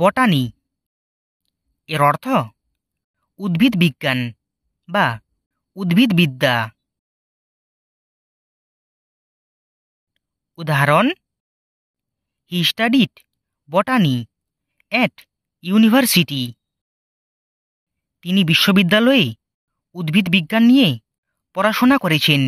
বটানি এর অর্থ উদ্ভিদ বিজ্ঞান বা উদ্ভিদবিদ্যা উদাহরণ he studied botany at university তিনি বিশ্ববিদ্যালয়ে উদ্ভিদ বিজ্ঞান নিয়ে পড়াশোনা করেছেন